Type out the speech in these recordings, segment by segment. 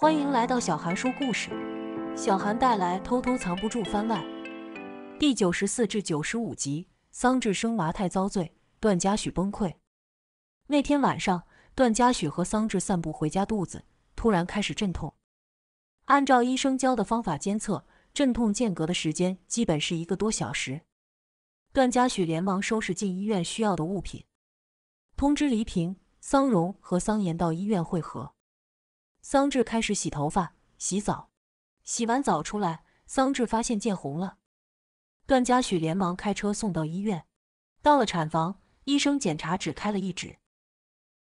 欢迎来到小韩说故事，小韩带来《偷偷藏不住》番外第九十四至九十五集：桑稚生娃太遭罪，段嘉许崩溃。那天晚上，段嘉许和桑稚散步回家，肚子突然开始阵痛。按照医生教的方法监测阵痛间隔的时间，基本是一个多小时。段嘉许连忙收拾进医院需要的物品，通知黎平、桑荣和桑延到医院会合。桑稚开始洗头发、洗澡，洗完澡出来，桑稚发现见红了。段嘉许连忙开车送到医院。到了产房，医生检查只开了一指，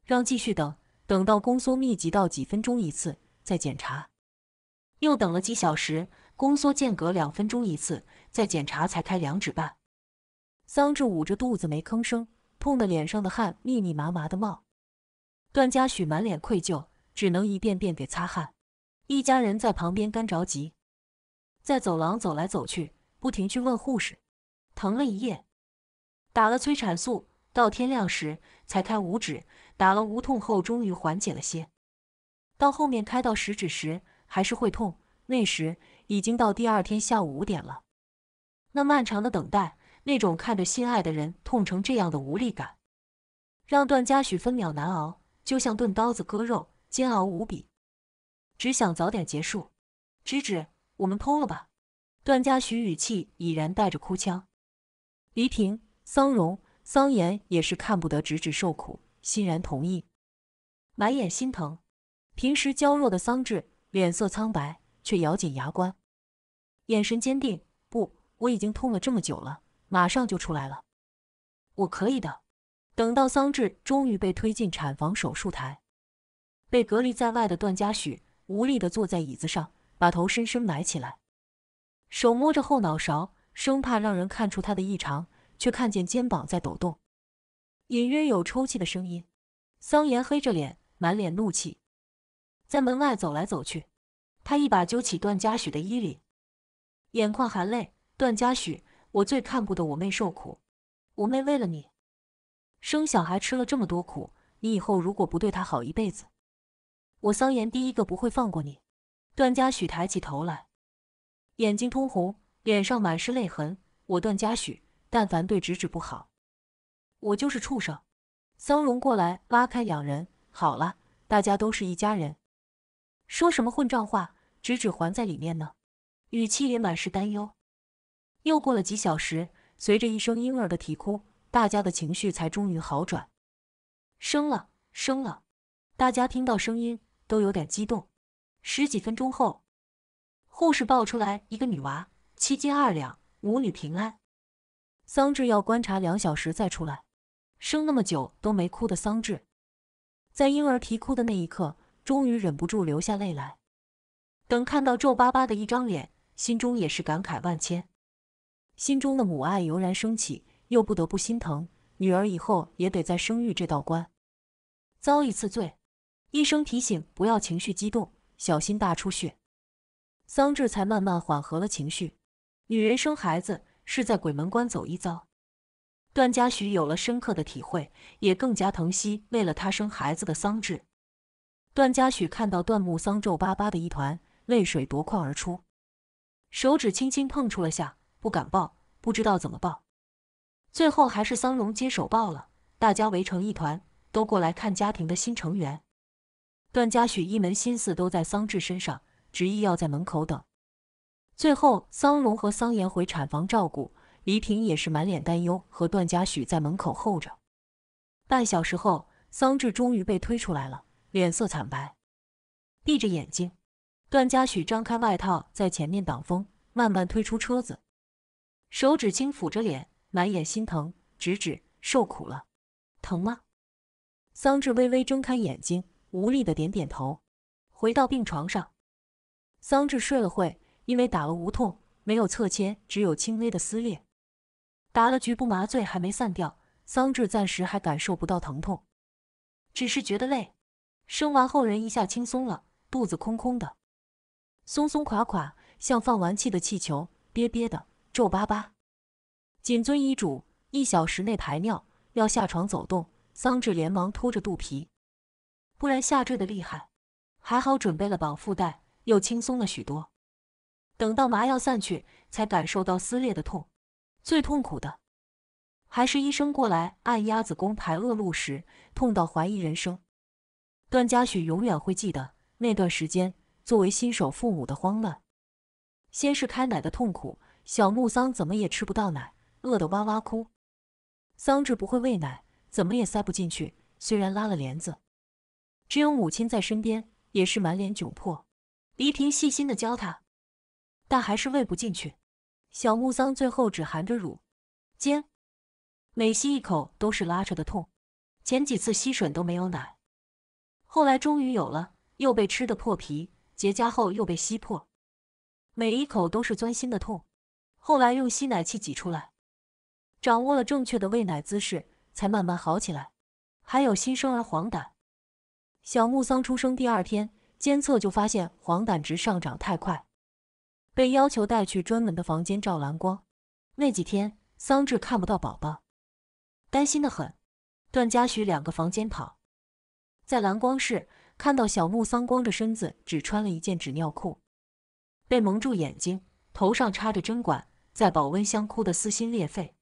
让继续等，等到宫缩密集到几分钟一次再检查。又等了几小时，宫缩间隔两分钟一次，再检查才开两指半。桑稚捂着肚子没吭声，痛得脸上的汗密密麻麻的冒。段嘉许满脸愧疚。只能一遍遍给擦汗，一家人在旁边干着急，在走廊走来走去，不停去问护士，疼了一夜，打了催产素，到天亮时才开五指，打了无痛后终于缓解了些，到后面开到十指时还是会痛，那时已经到第二天下午五点了。那漫长的等待，那种看着心爱的人痛成这样的无力感，让段嘉许分秒难熬，就像钝刀子割肉。煎熬无比，只想早点结束。直指，我们剖了吧。段嘉许语气已然带着哭腔。黎婷、桑荣、桑延也是看不得直指受苦，欣然同意，满眼心疼。平时娇弱的桑稚脸色苍白，却咬紧牙关，眼神坚定。不，我已经痛了这么久了，马上就出来了，我可以的。等到桑稚终于被推进产房手术台。被隔离在外的段嘉许无力地坐在椅子上，把头深深埋起来，手摸着后脑勺，生怕让人看出他的异常，却看见肩膀在抖动，隐约有抽泣的声音。桑延黑着脸，满脸怒气，在门外走来走去。他一把揪起段嘉许的衣领，眼眶含泪：“段嘉许，我最看不得我妹受苦，我妹为了你生小孩吃了这么多苦，你以后如果不对她好一辈子。”我桑延第一个不会放过你，段嘉许抬起头来，眼睛通红，脸上满是泪痕。我段嘉许，但凡对芷芷不好，我就是畜生。桑荣过来拉开两人，好了，大家都是一家人，说什么混账话？芷芷还在里面呢，语气也满是担忧。又过了几小时，随着一声婴儿的啼哭，大家的情绪才终于好转。生了，生了，大家听到声音。都有点激动。十几分钟后，护士抱出来一个女娃，七斤二两，母女平安。桑稚要观察两小时再出来。生那么久都没哭的桑稚，在婴儿啼哭的那一刻，终于忍不住流下泪来。等看到皱巴巴的一张脸，心中也是感慨万千，心中的母爱油然升起，又不得不心疼女儿以后也得再生育这道关，遭一次罪。医生提醒不要情绪激动，小心大出血。桑稚才慢慢缓和了情绪。女人生孩子是在鬼门关走一遭，段嘉许有了深刻的体会，也更加疼惜为了他生孩子的桑稚。段嘉许看到段木桑皱巴巴的一团，泪水夺眶而出，手指轻轻碰触了下，不敢抱，不知道怎么抱。最后还是桑容接手抱了，大家围成一团，都过来看家庭的新成员。段嘉许一门心思都在桑稚身上，执意要在门口等。最后，桑龙和桑延回产房照顾，黎平也是满脸担忧，和段嘉许在门口候着。半小时后，桑稚终于被推出来了，脸色惨白，闭着眼睛。段嘉许张开外套在前面挡风，慢慢推出车子，手指轻抚着脸，满眼心疼，直指受苦了，疼吗？桑稚微微睁开眼睛。无力的点点头，回到病床上，桑稚睡了会，因为打了无痛，没有侧切，只有轻微的撕裂，打了局部麻醉还没散掉，桑稚暂时还感受不到疼痛，只是觉得累。生完后人一下轻松了，肚子空空的，松松垮垮，像放完气的气球，瘪瘪的，皱巴巴。谨遵医嘱，一小时内排尿，要下床走动。桑稚连忙拖着肚皮。不然下坠的厉害，还好准备了绑腹带，又轻松了许多。等到麻药散去，才感受到撕裂的痛。最痛苦的还是医生过来按压子宫排恶露时，痛到怀疑人生。段嘉许永远会记得那段时间，作为新手父母的慌乱。先是开奶的痛苦，小木桑怎么也吃不到奶，饿得哇哇哭。桑稚不会喂奶，怎么也塞不进去，虽然拉了帘子。只有母亲在身边，也是满脸窘迫。黎平细心的教他，但还是喂不进去。小木桑最后只含着乳尖，每吸一口都是拉扯的痛。前几次吸吮都没有奶，后来终于有了，又被吃的破皮结痂后又被吸破，每一口都是钻心的痛。后来用吸奶器挤出来，掌握了正确的喂奶姿势，才慢慢好起来。还有新生儿黄疸。小木桑出生第二天，监测就发现黄疸值上涨太快，被要求带去专门的房间照蓝光。那几天，桑稚看不到宝宝，担心的很。段嘉许两个房间跑，在蓝光室看到小木桑光着身子，只穿了一件纸尿裤，被蒙住眼睛，头上插着针管，在保温箱哭得撕心裂肺。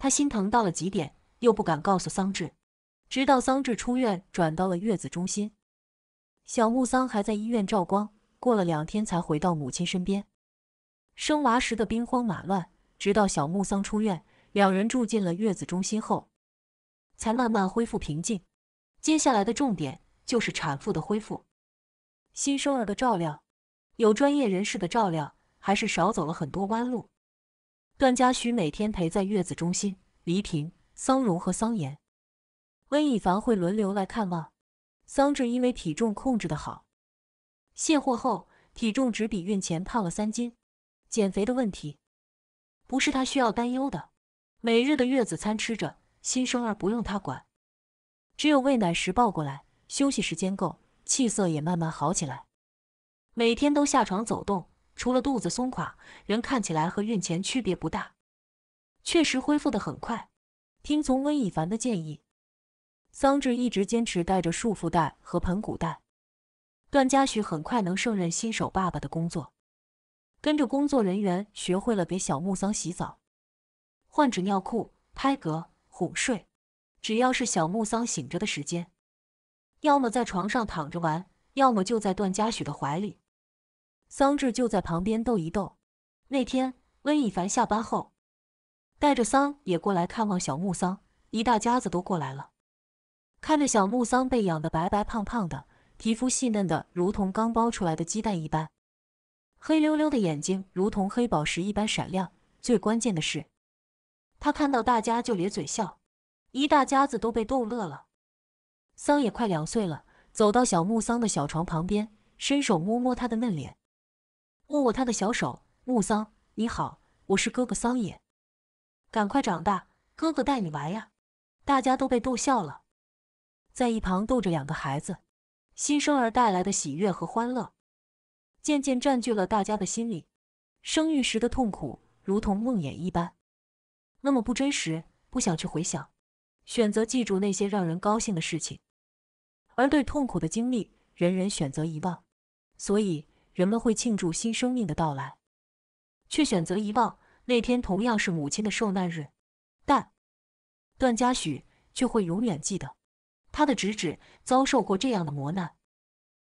他心疼到了极点，又不敢告诉桑稚。直到桑智出院，转到了月子中心，小木桑还在医院照光，过了两天才回到母亲身边。生娃时的兵荒马乱，直到小木桑出院，两人住进了月子中心后，才慢慢恢复平静。接下来的重点就是产妇的恢复，新生儿的照料，有专业人士的照料，还是少走了很多弯路。段嘉许每天陪在月子中心，黎平、桑荣和桑岩。温以凡会轮流来看望桑稚，因为体重控制得好，卸货后体重只比孕前胖了三斤。减肥的问题不是她需要担忧的，每日的月子餐吃着，新生儿不用她管，只有喂奶时抱过来。休息时间够，气色也慢慢好起来，每天都下床走动，除了肚子松垮，人看起来和孕前区别不大，确实恢复得很快。听从温以凡的建议。桑稚一直坚持带着束缚带和盆骨带。段嘉许很快能胜任新手爸爸的工作，跟着工作人员学会了给小木桑洗澡、换纸尿裤、拍嗝、哄睡。只要是小木桑醒着的时间，要么在床上躺着玩，要么就在段嘉许的怀里。桑稚就在旁边逗一逗。那天温以凡下班后带着桑也过来看望小木桑，一大家子都过来了。看着小木桑被养得白白胖胖的，皮肤细嫩的如同刚剥出来的鸡蛋一般，黑溜溜的眼睛如同黑宝石一般闪亮。最关键的是，他看到大家就咧嘴笑，一大家子都被逗乐了。桑野快两岁了，走到小木桑的小床旁边，伸手摸摸他的嫩脸，握握他的小手。木桑，你好，我是哥哥桑野，赶快长大，哥哥带你玩呀！大家都被逗笑了。在一旁逗着两个孩子，新生儿带来的喜悦和欢乐，渐渐占据了大家的心里。生育时的痛苦如同梦魇一般，那么不真实，不想去回想，选择记住那些让人高兴的事情，而对痛苦的经历，人人选择遗忘。所以人们会庆祝新生命的到来，却选择遗忘那天同样是母亲的受难日。但段嘉许却会永远记得。他的侄子遭受过这样的磨难。